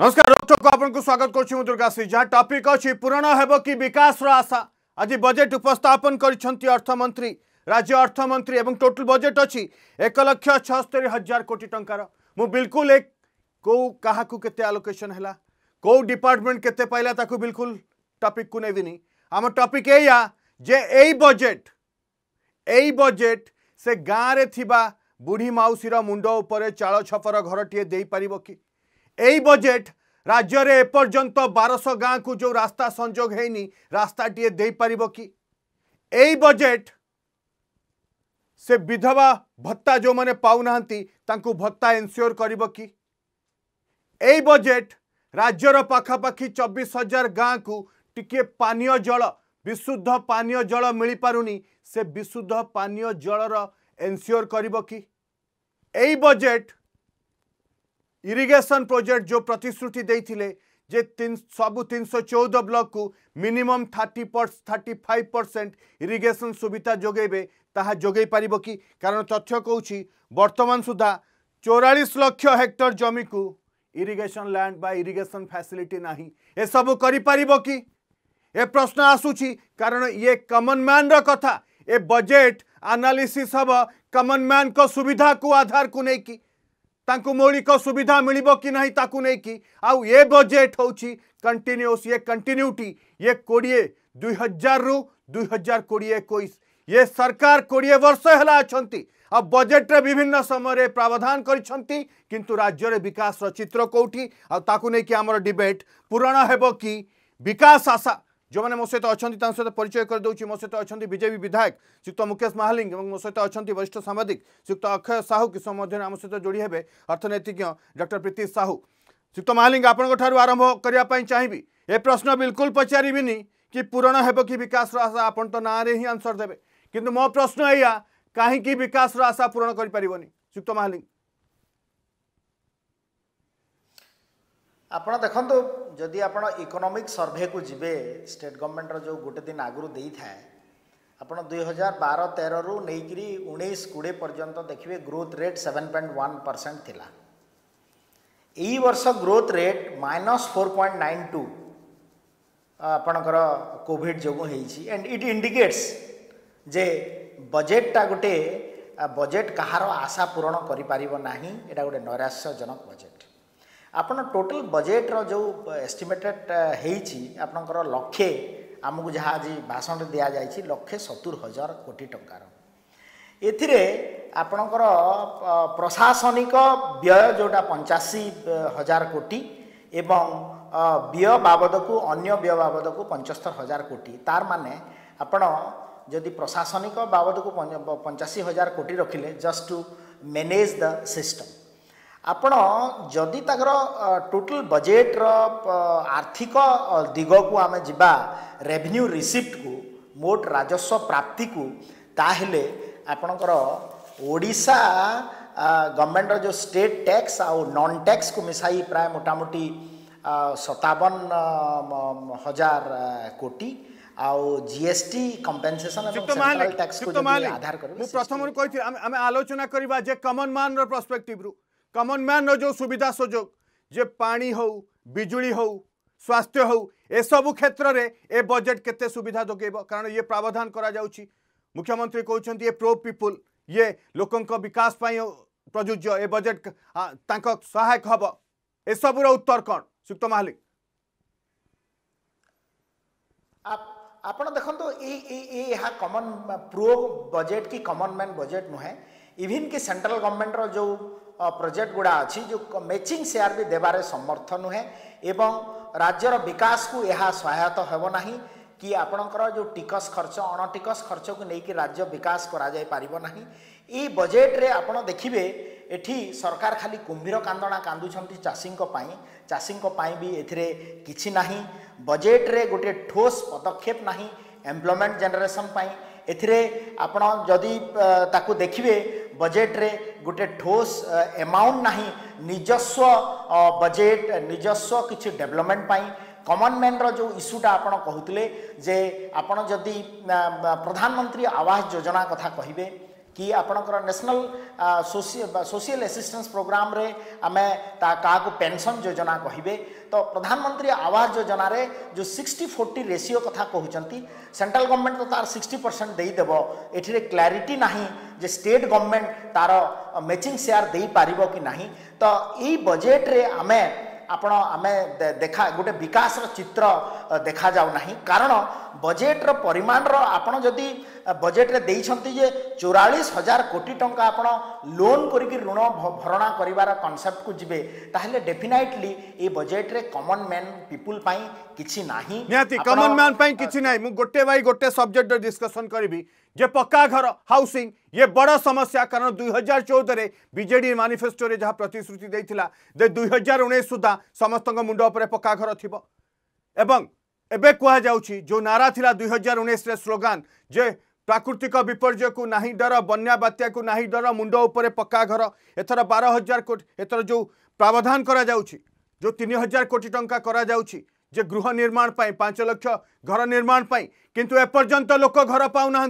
ନମସ୍କାର ରୋକଠୋକ ଆପଣଙ୍କୁ ସ୍ୱାଗତ କରୁଛି ମୁଁ ଦୁର୍ଗା ସିଂ ଯାହା ଟପିକ୍ ଅଛି ପୂରଣ ହେବ କି ବିକାଶର ଆଶା ଆଜି ବଜେଟ୍ ଉପସ୍ଥାପନ କରିଛନ୍ତି ଅର୍ଥମନ୍ତ୍ରୀ ରାଜ୍ୟ ଅର୍ଥମନ୍ତ୍ରୀ ଏବଂ ଟୋଟାଲ ବଜେଟ୍ ଅଛି ଏକ ଲକ୍ଷ ଛଅସ୍ତରୀ ହଜାର କୋଟି ଟଙ୍କାର ମୁଁ ବିଲକୁଲ ଏ କେଉଁ କାହାକୁ କେତେ ଆଲୋକେସନ୍ ହେଲା କେଉଁ ଡିପାର୍ଟମେଣ୍ଟ କେତେ ପାଇଲା ତାକୁ ବିଲକୁଲ ଟପିକ୍କୁ ନେବିନି ଆମ ଟପିକ୍ ଏଇଆ ଯେ ଏଇ ବଜେଟ୍ ଏଇ ବଜେଟ୍ ସେ ଗାଁରେ ଥିବା ବୁଢ଼ୀ ମାଉସୀର ମୁଣ୍ଡ ଉପରେ ଚାଳ ଛପର ଘରଟିଏ ଦେଇପାରିବ କି এই বজেট রাজ্যরে এপর্যন্ত বারশ গাঁকু যে রাস্তা সংযোগ হয়নি রাস্তাটিয়ে দেইপারিব কি এই বজেট সে বিধবা ভত্তা যে পাওনা তাঁকু ভত্তা এনসিওর করব কি এই বজেট রাজ্যর পাখাপাখি চবিশ হাজার গাঁকু টিকিয়ে পানীয় জল বিশুদ্ধ পানীয় জল মিপারুনি সে বিশুদ্ধ পানীয় জলর এনসিওর করব কি এই বজেট इरिगेशन प्रोजेक्ट जो प्रतिश्रुति जे तीन सब तीन सौ चौदह ब्लक को मिनिमम थर्टी पर थर्टी फाइव परसेंट इरिगेशन सुविधा जोगे ताहा जोगे पार कि कारण तथ्य कौच बर्तमान सुधा चौरास लक्ष हेक्टर जमी को इरिगेशन लैंड बा इरिगेशन फैसिलिटी ना ये सब कर कि ए प्रश्न आसूची कारण ये कमन मैन रा कथा ए बजेट आनालीसीस हम कमन मैन को सुविधा को आधार को नहीं कि मौलिक सुविधा मिल कि नहीं आउ ये बजेट हूँ कंटिन्यूस ये कंटिन्यूटी ये कोड़े दुई हजार रु दुई हजार कोड़े एक ये सरकार कोड़े वर्ष है बजेट्रे विभिन्न समय प्रावधान करु राज्य विकास चित्र कौटी आम डिबेट पूरण हो विकास आशा जो मैंने मो सहित अच्छा सहित परिचय करदे मो सहित अच्छा बजेपी विधायक श्रीक्त मुकेश महालिंग और मो सहित अच्छा वरिष्ठ सांबादिक श्रीक्त अक्षय साहू किस मध्य आम सहित जोड़ी हे अर्थनैतिज्ञ डक्टर प्रीति साहू श्रीयुक्त महालिंग आपं आरंभ करने चाहिए ए प्रश्न बिल्कुल पचार कि पूरण हो कि विकास आशा आप तो नाँ आंसर देवे कि मो प्रश्न या कहीं विकास आशा पूरण करुक्त महालिंग ଆପଣ ଦେଖନ୍ତୁ ଯଦି ଆପଣ ଇକୋନୋମିକ୍ ସର୍ଭେକୁ ଯିବେ ଷ୍ଟେଟ୍ ଗଭର୍ଣ୍ଣମେଣ୍ଟର ଯେଉଁ ଗୋଟେ ଦିନ ଆଗରୁ ଦେଇଥାଏ ଆପଣ ଦୁଇ ହଜାର ବାର ତେରରୁ ନେଇକରି ଉଣେଇଶ କୋଡ଼ିଏ ପର୍ଯ୍ୟନ୍ତ ଦେଖିବେ growth rate seven point one percent ଥିଲା ଏଇ ବର୍ଷ growth rate minus four point nine two ଆପଣଙ୍କର କୋଭିଡ଼ ଯୋଗୁଁ ହେଇଛି ଆଣ୍ଡ ଇଟ୍ ଇଣ୍ଡିକେଟ୍ସ ଯେ ବଜେଟ୍ଟା ଗୋଟେ ବଜେଟ୍ କାହାର ଆଶା ପୂରଣ କରିପାରିବ ନାହିଁ ଏଇଟା ଗୋଟେ ନୈରାଶ୍ୟଜନକ ବଜେଟ୍ ଆପଣ ଟୋଟାଲ୍ ବଜେଟ୍ର ଯେଉଁ ଏଷ୍ଟିମେଟେଡ୍ ହେଇଛି ଆପଣଙ୍କର ଲକ୍ଷେ ଆମକୁ ଯାହା ଆଜି ଭାଷଣରେ ଦିଆଯାଇଛି ଲକ୍ଷେ ସତୁରି ହଜାର କୋଟି ଟଙ୍କାର ଏଥିରେ ଆପଣଙ୍କର ପ୍ରଶାସନିକ ବ୍ୟୟ ଯେଉଁଟା ପଞ୍ଚାଅଶୀ ହଜାର କୋଟି ଏବଂ ବ୍ୟୟ ବାବଦକୁ ଅନ୍ୟ ବ୍ୟୟ ବାବଦକୁ ପଞ୍ଚସ୍ତର ହଜାର କୋଟି ତାର ମାନେ ଆପଣ ଯଦି ପ୍ରଶାସନିକ ବାବଦକୁ ପଞ୍ଚାଅଶୀ ହଜାର କୋଟି ରଖିଲେ just to manage the system आपण जदि तर टोटल बजेट्र आर्थिक दिगकु आम जा रेभिन्यू रिसीप्ट को मोट राजस्व प्राप्ति को ताल आपणकर गवर्नमेंट रो जो स्टेट टैक्स आउ नॉन टैक्स को मिसाई प्राय मोटामोटी सतावन हजार कोटी आउ जीएसटी कंपेंसेशन सेंट्रल आधार कर प्रथम आलोचना कमन मान रो रू कमन मैन रो सुविधा सुजोग जे पा हौ विजुड़ी हौ स्वास्थ्य हौ यू क्षेत्र में ए बजेट के सुविधा जगे कारण ये प्रावधान करा कर मुख्यमंत्री कहते ये प्रो पीपुल ये लोक विकास प्रजुज्य ए बजेट सहायक हम ए सबुर उत्तर कौन सुक्त महाली आप देखो कमन प्रो बजेट कि कमन मैन बजेट नुहे इवन कि सेंट्राल गवर्नमेंट रो ପ୍ରୋଜେକ୍ଟ ଗୁଡ଼ା ଅଛି ଯେଉଁ ମେଚିଂ ସେୟାର ବି ଦେବାରେ ସମର୍ଥ ନୁହେଁ ଏବଂ ରାଜ୍ୟର ବିକାଶକୁ ଏହା ସହାୟତା ହେବ ନାହିଁ କି ଆପଣଙ୍କର ଯେଉଁ ଟିକସ ଖର୍ଚ୍ଚ ଅଣଟିକସ ଖର୍ଚ୍ଚକୁ ନେଇକି ରାଜ୍ୟ ବିକାଶ କରାଯାଇପାରିବ ନାହିଁ ଏଇ ବଜେଟରେ ଆପଣ ଦେଖିବେ ଏଠି ସରକାର ଖାଲି କୁମ୍ଭୀର କାନ୍ଦଣା କାନ୍ଦୁଛନ୍ତି ଚାଷୀଙ୍କ ପାଇଁ ଚାଷୀଙ୍କ ପାଇଁ ବି ଏଥିରେ କିଛି ନାହିଁ ବଜେଟରେ ଗୋଟିଏ ଠୋସ୍ ପଦକ୍ଷେପ ନାହିଁ ଏମ୍ପ୍ଲୟମେଣ୍ଟ ଜେନେରେସନ୍ ପାଇଁ ଏଥିରେ ଆପଣ ଯଦି ତାକୁ ଦେଖିବେ ବଜେଟ୍ରେ ଗୋଟେ ଠୋସ୍ ଏମାଉଣ୍ଟ ନାହିଁ ନିଜସ୍ୱ ବଜେଟ୍ ନିଜସ୍ୱ କିଛି ଡେଭଲପମେଣ୍ଟ ପାଇଁ କମନ୍ ମ୍ୟାନ୍ର ଯେଉଁ ଇସ୍ୟୁଟା ଆପଣ କହୁଥିଲେ ଯେ ଆପଣ ଯଦି ପ୍ରଧାନମନ୍ତ୍ରୀ ଆବାସ ଯୋଜନା କଥା କହିବେ कि आपणकर न्यासनाल सोसीआल आसीस्टान्स प्रोग्राम रे आम क्या पेनसन योजना कहे तो प्रधानमंत्री आवास योजन रे जो सिक्सटी फोर्टी रेसीओ कथा कहते सेंट्रल गवर्नमेंट तो तार सिक्सटी परसेंट देदेव ये क्लारीटी ना जे स्टेट गवर्नमेंट तार मैचिंग सेयार दे पार कि ना तो यही बजेट्रे आमें ଆପଣ ଆମେ ଦେଖା ଗୋଟେ ବିକାଶର ଚିତ୍ର ଦେଖାଯାଉ ନାହିଁ କାରଣ ବଜେଟ୍ର ପରିମାଣର ଆପଣ ଯଦି ବଜେଟ୍ରେ ଦେଇଛନ୍ତି ଯେ ଚଉରାଳିଶ ହଜାର କୋଟି ଟଙ୍କା ଆପଣ ଲୋନ୍ କରିକି ଋଣ ଭରଣା କରିବାର କନସେପ୍ଟକୁ ଯିବେ ତାହେଲେ ଡେଫିନାଇଟଲି ଏ ବଜେଟ୍ରେ କମନ୍ ମ୍ୟାନ୍ ପିପୁଲ ପାଇଁ କିଛି ନାହିଁ ନିହାତି କମନ୍ ମ୍ୟାନ୍ ପାଇଁ କିଛି ନାହିଁ ମୁଁ ଗୋଟେ ବାଇ ଗୋଟେ ସବଜେକ୍ଟର ଡିସ୍କସନ୍ କରିବି जे पक्का घर हाउसिंग ये बड़ समस्या कारण दुई हजार चौदह में विजे मानिफेस्टो जहाँ प्रतिश्रुति दुई हजार उन्नीस सुधा समस्त मुंड पक्का घर थी एवं एवं कहु जो नारा थी दुई हजार उन्नीस स्लोगान जे प्राकृतिक विपर्य को ना डर बना बात्या को ना डर मुंड पक्का घर एथर बार हजार कोटी एथर जो प्रावधान करो तीन हजार कोटी टाँचा कर गृह निर्माण पाई पांच लक्ष घर निर्माण पाई किंतु एपर्तंत लोक घर पा ना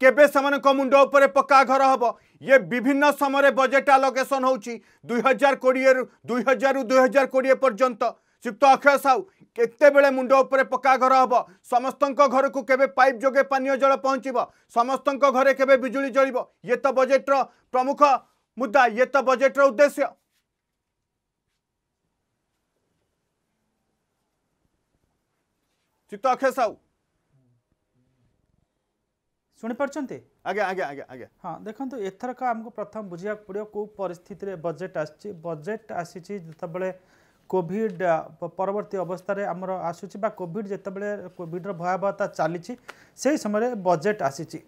কেবে সেমানক মুন্ড উপরে পকা ঘর হব ইয়ে বিভিন্ন সময় বজেট আলোকেসন হচ্ছে দুই হাজার কোড়িয়ে দুই হাজার দুই হাজার কোড়িয়ে পর্যন্ত যুক্ত অক্ষয় সাউ কেতবে মুন্ড উপরে পকা ঘর হব সমস্ত ঘরক কেবে পাইপ যোগে পানীয় জল পৌঁছব সমস্ত ঘরে কেবে বিজুড়ি জলব ইয়ে তো বজেটর প্রমুখ মুদ্দা ইয়ে তো বজেটর উদ্দেশ্য যুক্ত অক্ষয় সাউ ଶୁଣିପାରୁଛନ୍ତି ଆଜ୍ଞା ଆଜ୍ଞା ଆଜ୍ଞା ଆଜ୍ଞା ହଁ ଦେଖନ୍ତୁ ଏଥରକ ଆମକୁ ପ୍ରଥମ ବୁଝିବାକୁ ପଡ଼ିବ କେଉଁ ପରିସ୍ଥିତିରେ ବଜେଟ୍ ଆସିଛି ବଜେଟ୍ ଆସିଛି ଯେତେବେଳେ କୋଭିଡ଼ ପରବର୍ତ୍ତୀ ଅବସ୍ଥାରେ ଆମର ଆସୁଛି ବା କୋଭିଡ଼ ଯେତେବେଳେ କୋଭିଡ଼ର ଭୟାବହତା ଚାଲିଛି ସେହି ସମୟରେ ବଜେଟ୍ ଆସିଛି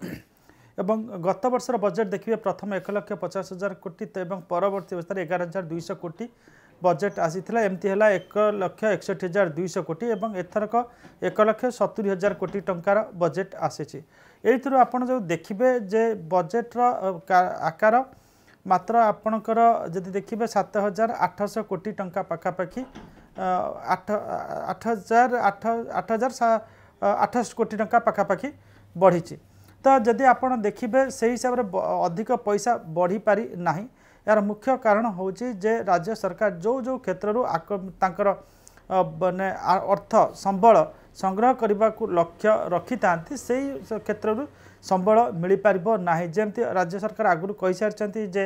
ଏବଂ ଗତ ବର୍ଷର ବଜେଟ୍ ଦେଖିବେ ପ୍ରଥମ ଏକ ଲକ୍ଷ ପଚାଶ ହଜାର କୋଟି ଏବଂ ପରବର୍ତ୍ତୀ ଅବସ୍ଥାରେ ଏଗାର ହଜାର ଦୁଇଶହ କୋଟି ବଜେଟ୍ ଆସିଥିଲା ଏମିତି ହେଲା ଏକ ଲକ୍ଷ ଏକଷଠି ହଜାର ଦୁଇଶହ କୋଟି ଏବଂ ଏଥରକ ଏକ ଲକ୍ଷ ସତୁରି ହଜାର କୋଟି ଟଙ୍କାର ବଜେଟ୍ ଆସିଛି ଏଇଥିରୁ ଆପଣ ଯେଉଁ ଦେଖିବେ ଯେ ବଜେଟ୍ର ଆକାର ମାତ୍ର ଆପଣଙ୍କର ଯଦି ଦେଖିବେ ସାତ ହଜାର ଆଠଶହ କୋଟି ଟଙ୍କା ପାଖାପାଖି ଆଠ ଆଠ ହଜାର ଆଠ ଆଠ ହଜାର ଆଠଶହ କୋଟି ଟଙ୍କା ପାଖାପାଖି ବଢ଼ିଛି ତ ଯଦି ଆପଣ ଦେଖିବେ ସେହି ହିସାବରେ ଅଧିକ ପଇସା ବଢ଼ିପାରି ନାହିଁ ଏହାର ମୁଖ୍ୟ କାରଣ ହେଉଛି ଯେ ରାଜ୍ୟ ସରକାର ଯେଉଁ ଯେଉଁ କ୍ଷେତ୍ରରୁ ତାଙ୍କର ମାନେ ଅର୍ଥ ସମ୍ବଳ ସଂଗ୍ରହ କରିବାକୁ ଲକ୍ଷ୍ୟ ରଖିଥାନ୍ତି ସେଇ କ୍ଷେତ୍ରରୁ ସମ୍ବଳ ମିଳିପାରିବ ନାହିଁ ଯେମିତି ରାଜ୍ୟ ସରକାର ଆଗରୁ କହିସାରିଛନ୍ତି ଯେ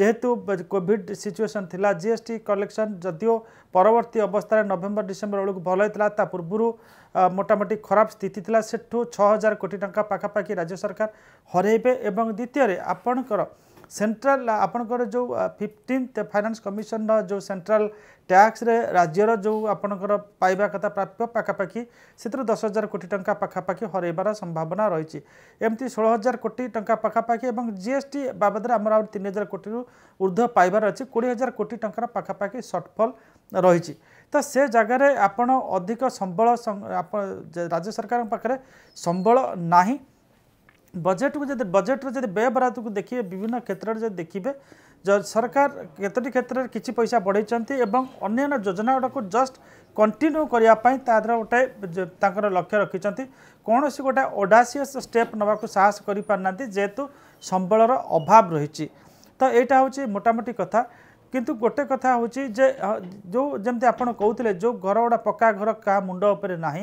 ଯେହେତୁ କୋଭିଡ୍ ସିଚୁଏସନ୍ ଥିଲା ଜି ଏସ୍ ଟି କଲେକ୍ସନ୍ ଯଦିଓ ପରବର୍ତ୍ତୀ ଅବସ୍ଥାରେ ନଭେମ୍ବର ଡିସେମ୍ବର ବେଳକୁ ଭଲ ହୋଇଥିଲା ତା ପୂର୍ବରୁ ମୋଟାମୋଟି ଖରାପ ସ୍ଥିତି ଥିଲା ସେଠୁ ଛଅ ହଜାର କୋଟି ଟଙ୍କା ପାଖାପାଖି ରାଜ୍ୟ ସରକାର ହରାଇବେ ଏବଂ ଦ୍ୱିତୀୟରେ ଆପଣଙ୍କର ସେଣ୍ଟ୍ରାଲ ଆପଣଙ୍କର ଯେଉଁ ଫିଫ୍ଟିନ୍ଥ ଫାଇନାନ୍ସ କମିଶନର ଯେଉଁ ସେଣ୍ଟ୍ରାଲ ଟ୍ୟାକ୍ସରେ ରାଜ୍ୟର ଯେଉଁ ଆପଣଙ୍କର ପାଇବା କଥା ପ୍ରାପ୍ୟ ପାଖାପାଖି ସେଥିରୁ ଦଶ ହଜାର କୋଟି ଟଙ୍କା ପାଖାପାଖି ହରାଇବାର ସମ୍ଭାବନା ରହିଛି ଏମିତି ଷୋହଳ ହଜାର କୋଟି ଟଙ୍କା ପାଖାପାଖି ଏବଂ ଜିଏସ୍ଟି ବାବଦରେ ଆମର ଆହୁରି ତିନି ହଜାର କୋଟିରୁ ଉର୍ଦ୍ଧ୍ୱ ପାଇବାର ଅଛି କୋଡ଼ିଏ ହଜାର କୋଟି ଟଙ୍କାର ପାଖାପାଖି ସର୍ଟଫଲ୍ ରହିଛି ତ ସେ ଜାଗାରେ ଆପଣ ଅଧିକ ସମ୍ବଳ ରାଜ୍ୟ ସରକାରଙ୍କ ପାଖରେ ସମ୍ବଳ ନାହିଁ बजेट को जब बजेट जब व्यय बरात को देखिए विभिन्न क्षेत्र में जब देखिए सरकार कतोटी क्षेत्र में किसी पैसा बढ़े अन्न्य योजना गुड़ाक जस्ट कंटिन्यू करने गोटे लक्ष्य रखिंट कौन सी गोटे ओडासीयस स्टेप नाक साहस कर करना जेहेतु संबल अभाव रही तो यहाँ हूँ मोटामोटी कथा किंतु गोटे कथा हूँ जे जो जमी आप कहते जो घर गुड़ा पक्का घर क्या मुंड ना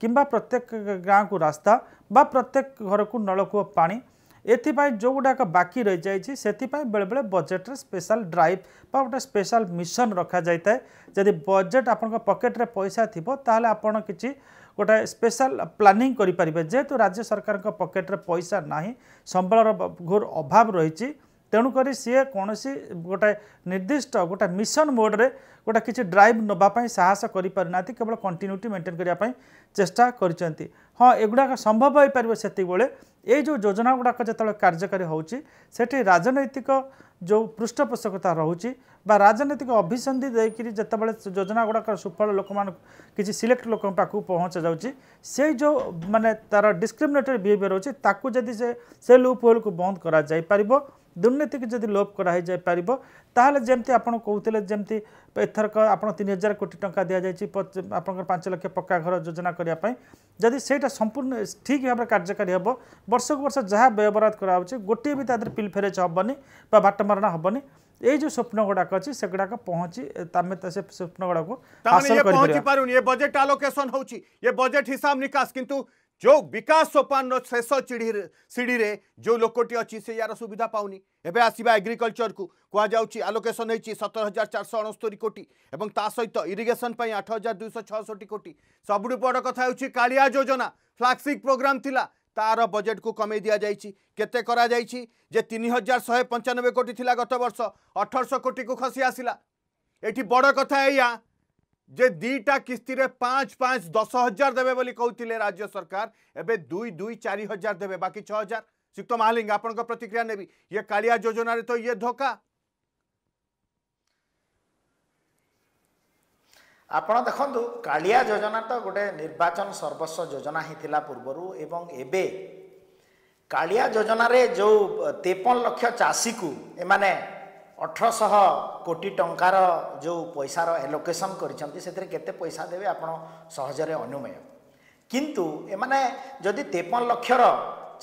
କିମ୍ବା ପ୍ରତ୍ୟେକ ଗାଁକୁ ରାସ୍ତା ବା ପ୍ରତ୍ୟେକ ଘରକୁ ନଳକୂଅ ପାଣି ଏଥିପାଇଁ ଯେଉଁଗୁଡ଼ାକ ବାକି ରହିଯାଇଛି ସେଥିପାଇଁ ବେଳେବେଳେ ବଜେଟ୍ରେ ସ୍ପେଶାଲ ଡ୍ରାଇଭ୍ ବା ଗୋଟେ ସ୍ପେଶାଲ ମିଶନ ରଖାଯାଇଥାଏ ଯଦି ବଜେଟ୍ ଆପଣଙ୍କ ପକେଟ୍ରେ ପଇସା ଥିବ ତାହେଲେ ଆପଣ କିଛି ଗୋଟେ ସ୍ପେଶାଲ ପ୍ଲାନିଂ କରିପାରିବେ ଯେହେତୁ ରାଜ୍ୟ ସରକାରଙ୍କ ପକେଟ୍ରେ ପଇସା ନାହିଁ ସମ୍ବଳର ଘୋର ଅଭାବ ରହିଛି তেণুকরি সি কোণী গোটা নির্দিষ্ট গোটা মিশন মোডরে গোটা কিছু ড্রাইভ নেওয়া সাহস করে পু না কেবল কন্টিন্যুটি মেন্টেন করা চেষ্টা করছেন হ্যাঁ এগুলা সম্ভব হয়ে পার সেতবে এই যে যোজনা গুড়াক যেত কার্যকারী হচ্ছে সেটি রাজনৈতিক যে পৃষ্ঠপোষকতা রয়েছে বা রাজনৈতিক অভিসন্ধি দিয়ে যেতবে যোজনা গুড়াক সুফল লোক কিছু সিলেক্ট লোক পাখু পৌঁছা যাচ্ছে সেই যে মানে তার ডিসক্রিমিনেটরি বিহেভিয়ার রয়েছে তাকে যদি সে সে লুপ হোলকে বন্ধ করা যাইপার ଦୁର୍ନୀତିକୁ ଯଦି ଲୋପ କରାଯାଇପାରିବ ତାହେଲେ ଯେମିତି ଆପଣ କହୁଥିଲେ ଯେମିତି ଏଥରକ ଆପଣ ତିନି ହଜାର କୋଟି ଟଙ୍କା ଦିଆଯାଇଛି ଆପଣଙ୍କର ପାଞ୍ଚ ଲକ୍ଷ ପକ୍କା ଘର ଯୋଜନା କରିବା ପାଇଁ ଯଦି ସେଇଟା ସମ୍ପୂର୍ଣ୍ଣ ଠିକ୍ ଭାବରେ କାର୍ଯ୍ୟକାରୀ ହେବ ବର୍ଷକୁ ବର୍ଷ ଯାହା ବ୍ୟୟବରାଦ କରାହେଉଛି ଗୋଟିଏ ବି ତା ଦେହରେ ପିଲ୍ ଫେରେଜ ହେବନି ବା ବାଟମାରଣା ହେବନି ଏଇ ଯୋଉ ସ୍ୱପ୍ନ ଗୁଡାକ ଅଛି ସେଗୁଡାକ ପହଞ୍ଚି ଆମେ ସେ ସ୍ୱପ୍ନ ଗୁଡାକୁ ପହଞ୍ଚି ପାରୁନି ଏ ବଜେଟ୍ ଆଲୋକେସନ୍ ହେଉଛି ଏ ବଜେଟ୍ ହିସାବ ନିକାଶ କିନ୍ତୁ ଯେଉଁ ବିକାଶ ସୋପାନର ଶେଷ ଚିଢ଼ି ସିଢ଼ିରେ ଯେଉଁ ଲୋକଟି ଅଛି ସେ ଏହାର ସୁବିଧା ପାଉନି ଏବେ ଆସିବା ଏଗ୍ରିକଲଚରକୁ କୁହାଯାଉଛି ଆଲୋକେସନ୍ ହେଇଛି ସତର ହଜାର ଚାରିଶହ ଅଣସ୍ତରୀ କୋଟି ଏବଂ ତା ସହିତ ଇରିଗେସନ୍ ପାଇଁ ଆଠ ହଜାର ଦୁଇଶହ ଛଅଷଠି କୋଟି ସବୁଠୁ ବଡ଼ କଥା ହେଉଛି କାଳିଆ ଯୋଜନା ଫ୍ଲାଗସିପ୍ ପ୍ରୋଗ୍ରାମ୍ ଥିଲା ତାର ବଜେଟ୍କୁ କମେଇ ଦିଆଯାଇଛି କେତେ କରାଯାଇଛି ଯେ ତିନି ହଜାର ଶହେ ପଞ୍ଚାନବେ କୋଟି ଥିଲା ଗତ ବର୍ଷ ଅଠରଶହ କୋଟିକୁ ଖସି ଆସିଲା ଏଠି ବଡ଼ କଥା ଏଇଆ যে দুইটা কিস্তিরে পাঁচ পাঁচ দশ হাজার দেবে বলে কৌলে রাজ্য সরকার এবে দুই দুই চারি হাজার দেবে বাকি ছ হাজার শ্রীযুক্ত মাহালিঙ্গ আপনার প্রতিক্রিয়া নেবি ইয়ে কালিয়া যোজনার তো ইয়ে ধোকা ଆପଣ ଦେଖନ୍ତୁ କାଳିଆ ଯୋଜନା ତ ଗୋଟେ ନିର୍ବାଚନ ସର୍ବସ୍ୱ ଯୋଜନା ହେଇଥିଲା ପୂର୍ବରୁ ଏବଂ ଏବେ କାଳିଆ ଯୋଜନାରେ ଯେଉଁ ତେପନ ଲକ୍ଷ ଚାଷୀକୁ ଏମାନେ ଅଠରଶହ କୋଟି ଟଙ୍କାର ଯେଉଁ ପଇସାର ଏଲୋକେସନ୍ କରିଛନ୍ତି ସେଥିରେ କେତେ ପଇସା ଦେବେ ଆପଣ ସହଜରେ ଅନୁମେୟ କିନ୍ତୁ ଏମାନେ ଯଦି ତେପନ ଲକ୍ଷର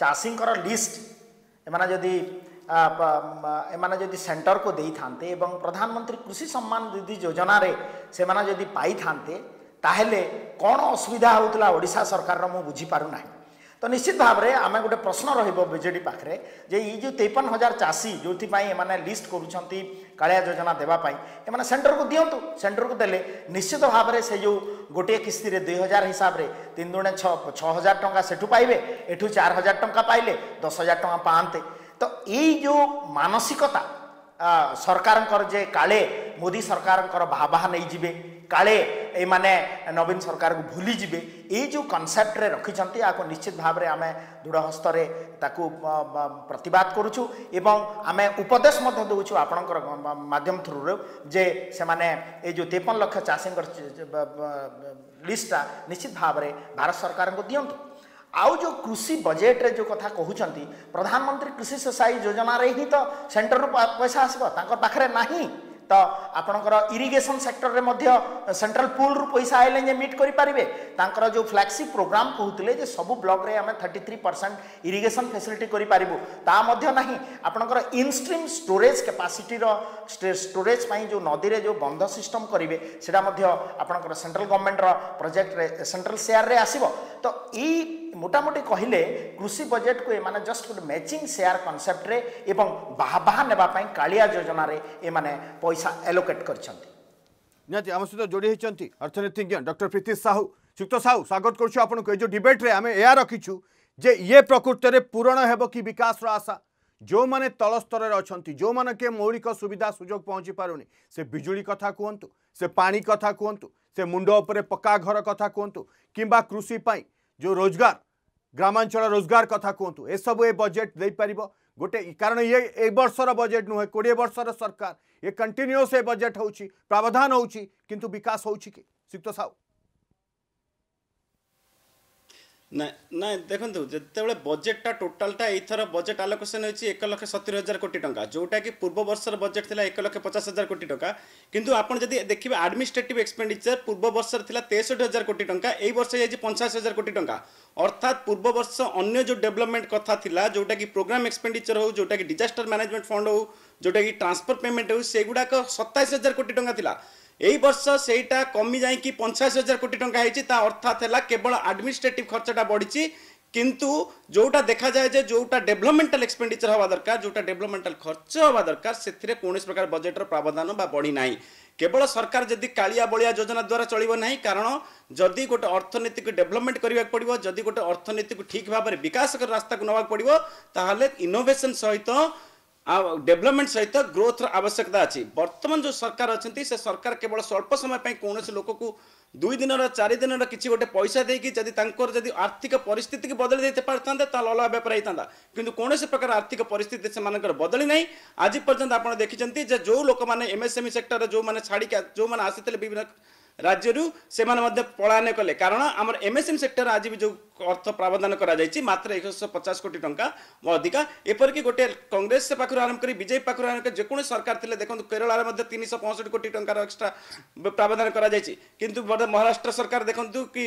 ଚାଷୀଙ୍କର ଲିଷ୍ଟ ଏମାନେ ଯଦି ଏମାନେ ଯଦି ସେଣ୍ଟରକୁ ଦେଇଥାନ୍ତେ ଏବଂ ପ୍ରଧାନମନ୍ତ୍ରୀ କୃଷି ସମ୍ମାନ ନିଧି ଯୋଜନାରେ ସେମାନେ ଯଦି ପାଇଥାନ୍ତେ ତାହେଲେ କ'ଣ ଅସୁବିଧା ହେଉଥିଲା ଓଡ଼ିଶା ସରକାରର ମୁଁ ବୁଝିପାରୁନାହିଁ তো নিশ্চিত ভাবে আমি গোটে প্রশ্ন রহব বিজেডি পাখে যে এই যে তেপন হাজার চাষী যেপাই এমানে লিষ্ট করছেন কাড়িয়া যোজনা দেওয়াই এমানে সেন্টরকু দিও সেন্টরকু দেলে নিশ্চিত ভাবে সে যে গোটিয়ে কিস্তিরে দুই হাজার হিসাবে তিন দুণে ছ হাজার টঙ্কা সেঠু পাইবে এঠু চার হাজার টঙ্কা পাইলে দশ হাজার টঙ্কা পাঁতে তো এই যে মানসিকতা সরকারঙ্কর যে কালে মোদি সরকারঙ্কর ভাবা যাবে काले ये नवीन सरकार को भूली ये जो कनसेप्ट रखिंट आपको निश्चित भाव में आम दृढ़ हस्त प्रतिवाद करुचु आम उपदेश दौचु आपण मध्यम थ्रु जे से जो तेपन लक्ष चाषी लिस्टा निश्चित भाव में भारत सरकार को दिंतु आउ जो कृषि बजेट्रे जो कथा कहते प्रधानमंत्री कृषि सोसाई योजना हिँ तो सेन्टर रू पैसा आसो पाखे ना ତ ଆପଣଙ୍କର ଇରିଗେସନ୍ ସେକ୍ଟରରେ ମଧ୍ୟ ସେଣ୍ଟ୍ରାଲ ପୁଲ୍ରୁ ପଇସା ଆଇଲେ ଯେ ମିଟ୍ କରିପାରିବେ ତାଙ୍କର ଯେଉଁ ଫ୍ଲାଗସିପ୍ ପ୍ରୋଗ୍ରାମ୍ କହୁଥିଲେ ଯେ ସବୁ ବ୍ଲକରେ ଆମେ thirty three percent irrigation facility କରିପାରିବୁ ତା ମଧ୍ୟ ନାହିଁ ଆପଣଙ୍କର ଇନଷ୍ଟ୍ରିମ୍ ଷ୍ଟୋରେଜ୍ କେପାସିଟିର ଷ୍ଟୋରେଜ୍ ପାଇଁ ଯେଉଁ ନଦୀରେ ଯେଉଁ ବନ୍ଧ ସିଷ୍ଟମ୍ କରିବେ ସେଇଟା ମଧ୍ୟ ଆପଣଙ୍କର ସେଣ୍ଟ୍ରାଲ ଗଭର୍ଣ୍ଣମେଣ୍ଟର ପ୍ରୋଜେକ୍ଟରେ ସେଣ୍ଟ୍ରାଲ ସେୟାରରେ ଆସିବ ତ ଏଇ मोटामोटी कहले कृषि बजेट को एमाने जस्ट गोटे मैचिंग सेयार कनसेप्ट रे एवं बाहा बाहा नेबापाई कालिया योजना रे एमाने पैसा एलोकेट करछंती निहाती आम सहित जोड़ी होती अर्थनीतिज्ञ डॉक्टर प्रीति साहू ଯୁକ୍ତ ସାହୁ ସ୍ୱାଗତ କରୁଛୁ ଆପଣଙ୍କୁ ଏ ଯେଉଁ ଡିବେଟ୍ରେ ଆମେ ଏହା ରଖିଛୁ ଯେ ଇଏ ପ୍ରକୃତରେ ପୂରଣ ହେବ କି ବିକାଶର ଆଶା ଯେଉଁମାନେ ତଳ ସ୍ତରରେ ଅଛନ୍ତି ଯେଉଁମାନଙ୍କ ମୌଳିକ ସୁବିଧା ସୁଯୋଗ ପହଞ୍ଚି ପାରୁନି ସେ ବିଜୁଳି କଥା କୁହନ୍ତୁ ସେ ପାଣି କଥା କୁହନ୍ତୁ ସେ ମୁଣ୍ଡ ଉପରେ ପକ୍କା ଘର କଥା କୁହନ୍ତୁ କିମ୍ବା କୃଷି ପାଇଁ जो रोजगार ग्रामांचल रोजगार कथा कहतु ये सब ये बजेट दे पार गोटे कारण ये एक बर्षर बजेट नुहे कोड़े बर्षर सरकार ये कंटिन्यूस ये बजेट हो प्रावधान होकाश हो शिक्त साहू ना ना देखो जो बजेटा टोटालटा यथर बजेट आलोकेशन होती एक लक्ष सतर हजार कोटी टाँचा जोटा कि पूर्व बर्षर बजेट था एक लक्ष पचास हजार कोटी टाँचा कितु आप देखिए आडमिनिस्ट्रेट एक्सपेडिचर पूर्व वर्ष था तेसठ हजार कोटी टाँचा वर्ष जाइए पंचाश हजार कोटी टाँचा अर्थात पूर्व वर्ष अगर जो डेभलपमेंट कथा जोटा कि प्रोग्राम एक्सपेडिचर हो जोटा कि डिजास्टर मैनेजमेंट फंड हो जोटा कि ट्रांसफर पेमेंट हो सगुड़ाक सताईस हजार कोटी टाँचा এই বর্ষ সেইটা কমি যাইকি পঞ্চাশ হাজার কোটি টাকা হয়েছে তা অর্থাৎ হল কেবল আডমিনিস্ট্রেটিভ খরচটা বড়িছি কিন্তু যেটা দেখা যায় যে যেটা ডেভেলপমেন্টাল এক্সপেন্ডিচর হওয়া দরকার যেটা ডেভেলপমেন্টাল খরচ হওয়া দরকার সেথিরে কৌশি প্রকার বজেটর প্রাবধান বা বড়ি না কেবল সরকার যদি কালিয়া বলিয়া যোজনা দ্বারা চলব না কারণ যদি গোটে অর্থনীতিকে ডেভেলপমেন্ট করা পড়ব যদি গোটে অর্থনীতিকে ঠিক ভাবে বিকাশ রাস্তাকে নেওয়া পড়ব তাহলে ইনোভেসন সহিত डेवलपमेंट सहित ग्रोथर आवश्यकता अच्छी बर्तमान जो सरकार अच्छा से सरकार केवल स्वल्प समय कौन से लोक को दुई दिन चार दिन किसी गोटे पैसा देकि जदि आर्थिक पिस्थित की बदली पारता ताल अलग बेपार होता कि कौन से प्रकार आर्थिक परिस्थिति से बदली ना आज पर्यटन आप देखते जो लोक मैंने एमएसएमई सेक्टर जो मैंने छाड़ी जो मैंने आसते विभिन्न ରାଜ୍ୟରୁ ସେମାନେ ମଧ୍ୟ ପଳାୟନ କଲେ କାରଣ ଆମର ଏମ୍ଏସ୍ଏମ୍ ସେକ୍ଟର ଆଜି ବି ଯେଉଁ ଅର୍ଥ ପ୍ରାବଧାନ କରାଯାଇଛି ମାତ୍ର ଏକଶହ ପଚାଶ କୋଟି ଟଙ୍କା ଅଧିକା ଏପରିକି ଗୋଟିଏ କଂଗ୍ରେସ ପାଖରୁ ଆରମ୍ଭ କରି ବିଜେପି ପାଖରୁ ଆରମ୍ଭ କରି ଯେକୌଣସି ସରକାର ଥିଲେ ଦେଖନ୍ତୁ କେରଳରେ ମଧ୍ୟ ତିନିଶହ ପଞ୍ଚଷଠି କୋଟି ଟଙ୍କାର ଏକ୍ସଟ୍ରା ପ୍ରାବଧାନ କରାଯାଇଛି କିନ୍ତୁ ମହାରାଷ୍ଟ୍ର ସରକାର ଦେଖନ୍ତୁ କି